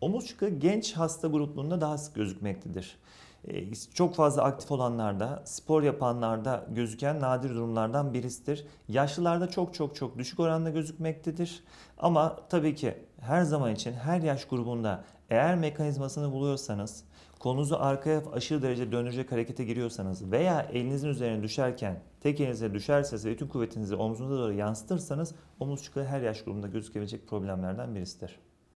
Omurçuka genç hasta gruplarında daha sık gözükmektedir. Ee, çok fazla aktif olanlarda, spor yapanlarda gözüken nadir durumlardan birisidir. Yaşlılarda çok çok çok düşük oranda gözükmektedir. Ama tabii ki her zaman için her yaş grubunda eğer mekanizmasını buluyorsanız, kolunuzu arkaya aşırı derece döndürecek harekete giriyorsanız veya elinizin üzerine düşerken tek elinize düşerse ve bütün kuvvetinizi omzunuza doğru yansıtırsanız omuz çıkığı her yaş grubunda gözükebilecek problemlerden birisidir.